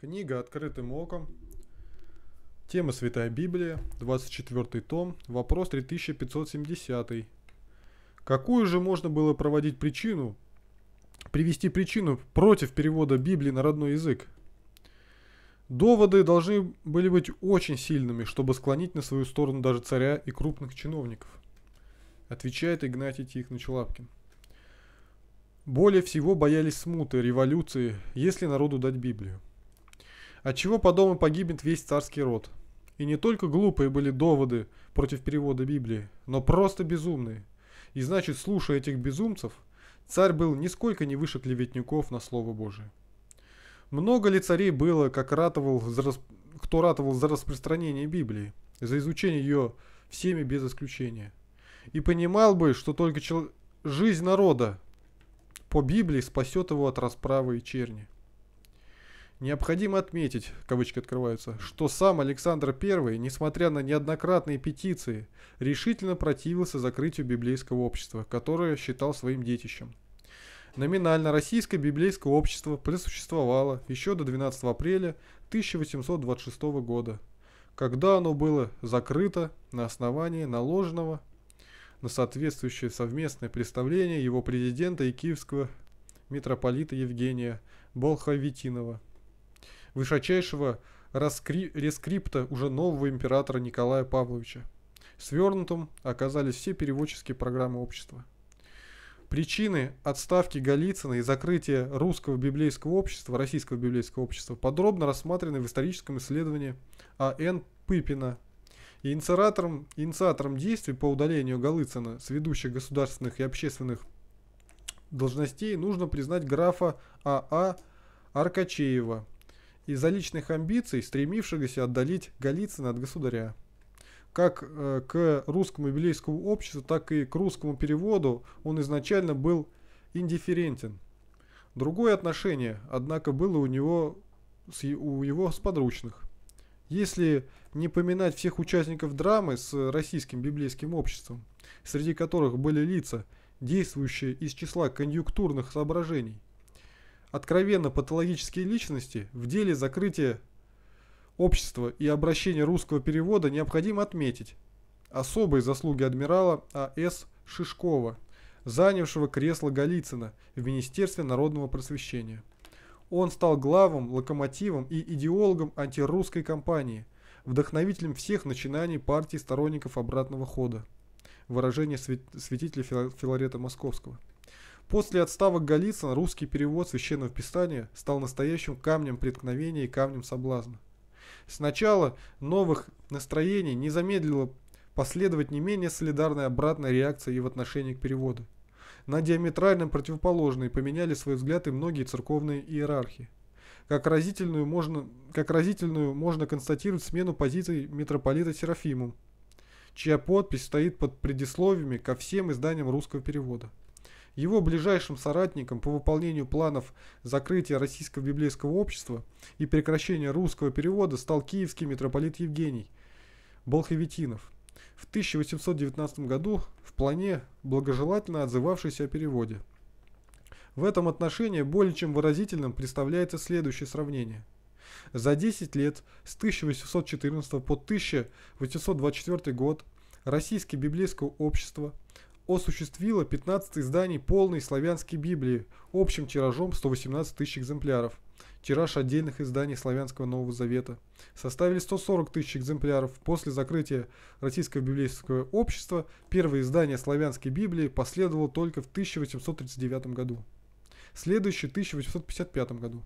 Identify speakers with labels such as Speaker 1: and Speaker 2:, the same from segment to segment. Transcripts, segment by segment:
Speaker 1: Книга «Открытым оком». Тема «Святая Библия», 24 том, вопрос 3570. Какую же можно было проводить причину, привести причину против перевода Библии на родной язык? Доводы должны были быть очень сильными, чтобы склонить на свою сторону даже царя и крупных чиновников, отвечает Игнатий Тихонович Лапкин. Более всего боялись смуты, революции, если народу дать Библию отчего по дому погибнет весь царский род. И не только глупые были доводы против перевода Библии, но просто безумные. И значит, слушая этих безумцев, царь был нисколько не выше клеветников на Слово Божие. Много ли царей было, как ратовал за расп... кто ратовал за распространение Библии, за изучение ее всеми без исключения? И понимал бы, что только чел... жизнь народа по Библии спасет его от расправы и черни. Необходимо отметить, кавычки открываются, что сам Александр I, несмотря на неоднократные петиции, решительно противился закрытию библейского общества, которое считал своим детищем. Номинально российское библейское общество присуществовало еще до 12 апреля 1826 года, когда оно было закрыто на основании наложенного на соответствующее совместное представление его президента и киевского митрополита Евгения Болховитинова – высочайшего раскри... рескрипта уже нового императора Николая Павловича. Свернутым оказались все переводческие программы общества. Причины отставки Голицына и закрытия Русского библейского общества, Российского библейского общества, подробно рассмотрены в историческом исследовании А.Н. Пыпина. И инициатором, инициатором действий по удалению Голицына с ведущих государственных и общественных должностей нужно признать графа А.А. А. Аркачеева – из-за личных амбиций, стремившегося отдалить Голицына от государя. Как э, к русскому библейскому обществу, так и к русскому переводу он изначально был индифферентен. Другое отношение, однако, было у него с, у его сподручных. Если не поминать всех участников драмы с российским библейским обществом, среди которых были лица, действующие из числа конъюнктурных соображений, откровенно патологические личности, в деле закрытия общества и обращения русского перевода необходимо отметить особые заслуги адмирала А.С. Шишкова, занявшего кресло Голицына в Министерстве народного просвещения. Он стал главом, локомотивом и идеологом антирусской кампании, вдохновителем всех начинаний партии сторонников обратного хода. Выражение святителя Филарета Московского. После отставок Голицына русский перевод священного писания стал настоящим камнем преткновения и камнем соблазна. Сначала новых настроений не замедлило последовать не менее солидарная обратная реакция и в отношении к переводу. На диаметрально противоположные поменяли свой взгляд и многие церковные иерархи. Как разительную можно, как разительную можно констатировать смену позиций митрополита Серафиму, чья подпись стоит под предисловиями ко всем изданиям русского перевода. Его ближайшим соратником по выполнению планов закрытия Российского библейского общества и прекращения русского перевода стал киевский митрополит Евгений Болховитинов, в 1819 году в плане благожелательно отзывавшийся о переводе. В этом отношении более чем выразительным представляется следующее сравнение – за 10 лет с 1814 по 1824 год Российское библейское общество осуществила 15 изданий полной славянской Библии общим тиражом 118 тысяч экземпляров. Тираж отдельных изданий славянского Нового Завета составили 140 тысяч экземпляров. После закрытия Российского библейского общества первое издание славянской Библии последовало только в 1839 году. Следующее в 1855 году.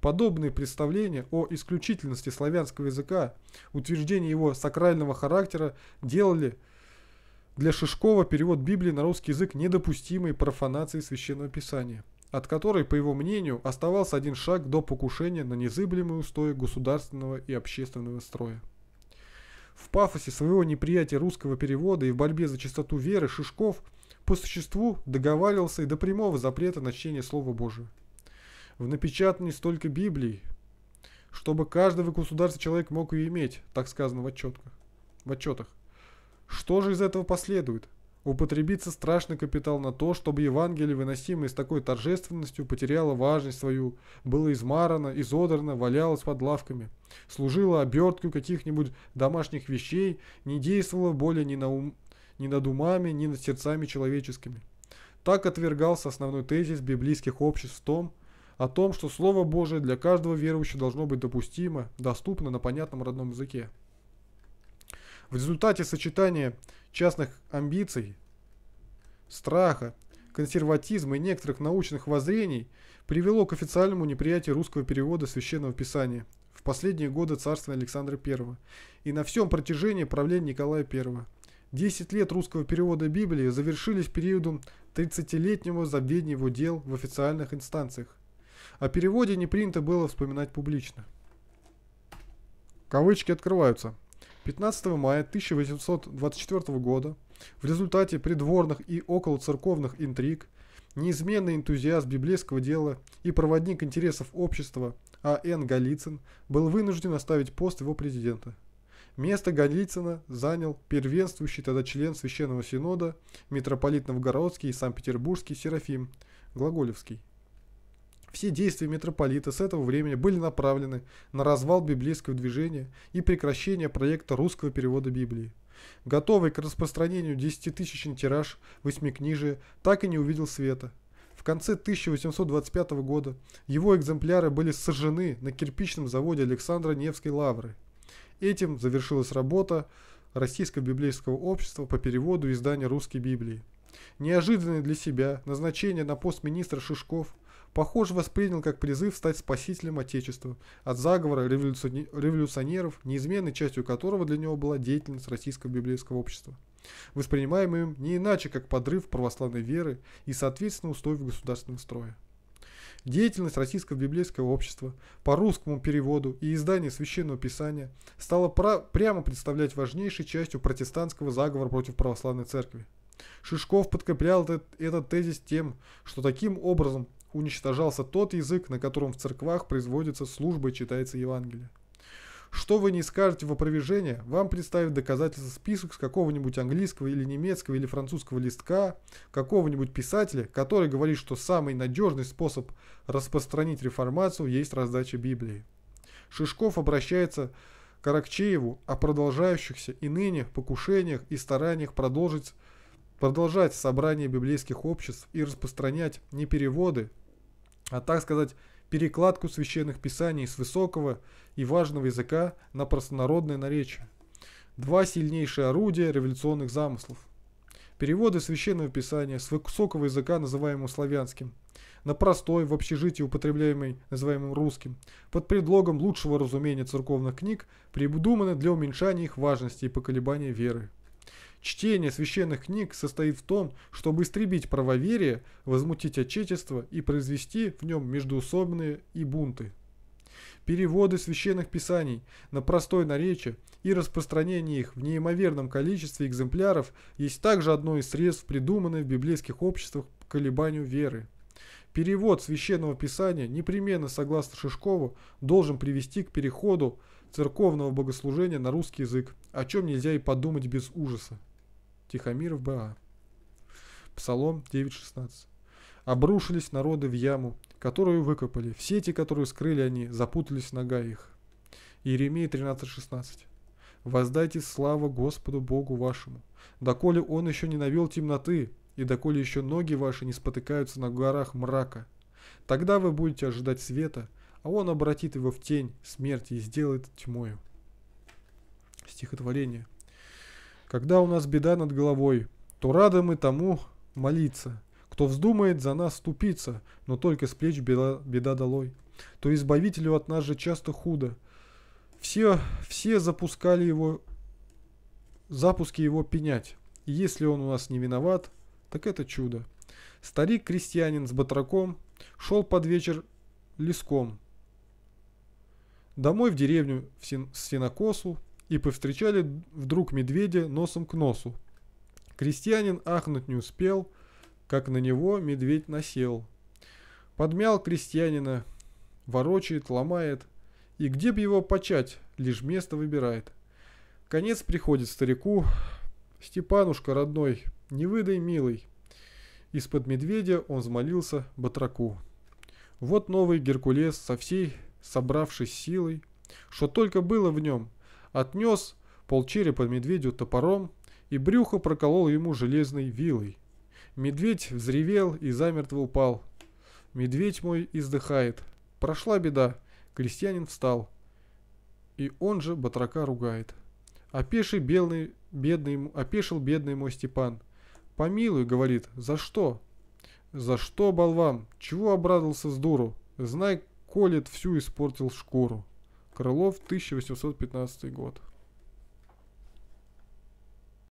Speaker 1: Подобные представления о исключительности славянского языка, утверждение его сакрального характера делали – для Шишкова перевод Библии на русский язык недопустимой профанации Священного Писания, от которой, по его мнению, оставался один шаг до покушения на незыблемые устои государственного и общественного строя. В пафосе своего неприятия русского перевода и в борьбе за чистоту веры Шишков по существу договаривался и до прямого запрета на чтение Слова Божия. В напечатании столько Библий, чтобы каждого государства человек мог ее иметь, так сказано в отчетках. В отчетах. Что же из этого последует? Употребится страшный капитал на то, чтобы Евангелие, выносимое с такой торжественностью, потеряло важность свою, было измарано, изодрано, валялось под лавками, служило оберткой каких-нибудь домашних вещей, не действовало более ни, на ум, ни над умами, ни над сердцами человеческими. Так отвергался основной тезис библейских обществ в том, о том, что Слово Божие для каждого верующего должно быть допустимо, доступно на понятном родном языке. В результате сочетания частных амбиций, страха, консерватизма и некоторых научных воззрений привело к официальному неприятию русского перевода Священного Писания в последние годы царства Александра I и на всем протяжении правления Николая I. Десять лет русского перевода Библии завершились периодом 30-летнего забвения его дел в официальных инстанциях. О переводе не принято было вспоминать публично. Кавычки открываются. 15 мая 1824 года в результате придворных и околоцерковных интриг неизменный энтузиаст библейского дела и проводник интересов общества А.Н. Голицын был вынужден оставить пост его президента. Место Голицына занял первенствующий тогда член Священного Синода митрополит Новгородский и Санкт-Петербургский Серафим Глаголевский. Все действия митрополита с этого времени были направлены на развал библейского движения и прекращение проекта русского перевода Библии. Готовый к распространению десятитысячный тираж восьмикнижия так и не увидел света. В конце 1825 года его экземпляры были сожжены на кирпичном заводе Александра Невской лавры. Этим завершилась работа Российского библейского общества по переводу и изданию русской Библии. Неожиданное для себя назначение на пост министра Шишков похоже, воспринял как призыв стать спасителем Отечества от заговора революционеров, неизменной частью которого для него была деятельность Российского библейского общества, воспринимаемым им не иначе, как подрыв православной веры и, соответственно, устоев государственного строя. Деятельность Российского библейского общества по русскому переводу и изданию Священного Писания стала прямо представлять важнейшей частью протестантского заговора против православной церкви. Шишков подкреплял этот, этот тезис тем, что таким образом уничтожался тот язык, на котором в церквах производится служба и читается Евангелие. Что вы не скажете в опровержение, вам представит доказательство список с какого-нибудь английского или немецкого или французского листка, какого-нибудь писателя, который говорит, что самый надежный способ распространить реформацию есть раздача Библии. Шишков обращается к Аракчееву о продолжающихся и ныне покушениях и стараниях продолжить продолжать собрание библейских обществ и распространять не переводы, а так сказать, перекладку священных писаний с высокого и важного языка на простонародное наречие. Два сильнейшие орудия революционных замыслов. Переводы священного писания с высокого языка, называемого славянским, на простой, в общежитии употребляемый, называемым русским, под предлогом лучшего разумения церковных книг, придуманы для уменьшания их важности и поколебания веры. Чтение священных книг состоит в том, чтобы истребить правоверие, возмутить отечество и произвести в нем междуусобные и бунты. Переводы священных писаний на простой наречие и распространение их в неимоверном количестве экземпляров есть также одно из средств, придуманных в библейских обществах к колебанию веры. Перевод священного писания непременно, согласно Шишкову, должен привести к переходу церковного богослужения на русский язык, о чем нельзя и подумать без ужаса. Тихомиров Б.А. Псалом 9.16. Обрушились народы в яму, которую выкопали. Все эти, которые скрыли они, запутались нога их. Иеремия 13.16. Воздайте славу Господу Богу вашему, доколе Он еще не навел темноты, и доколе еще ноги ваши не спотыкаются на горах мрака. Тогда вы будете ожидать света – а он обратит его в тень смерти и сделает тьмою. Стихотворение. Когда у нас беда над головой, то рады мы тому молиться, кто вздумает за нас ступиться, но только с плеч беда, беда долой, то избавителю от нас же часто худо. Все, все запускали его, запуски его пенять, и если он у нас не виноват, так это чудо. Старик-крестьянин с батраком шел под вечер леском, домой в деревню в син в Синокосу и повстречали вдруг медведя носом к носу. Крестьянин ахнуть не успел, как на него медведь насел. Подмял крестьянина, ворочает, ломает, и где б его почать, лишь место выбирает. Конец приходит старику, Степанушка родной, не выдай милый. Из-под медведя он взмолился батраку. Вот новый Геркулес со всей собравшись силой, что только было в нем, отнес полчерепа медведю топором и брюхо проколол ему железной вилой. Медведь взревел и замертво упал. Медведь мой издыхает. Прошла беда. Крестьянин встал. И он же батрака ругает. Опеши белый, бедный, опешил бедный мой Степан. «Помилуй», — говорит, — «за что?» «За что, болван? Чего обрадовался с дуру? Знай, колет, всю испортил шкуру. Крылов, 1815 год.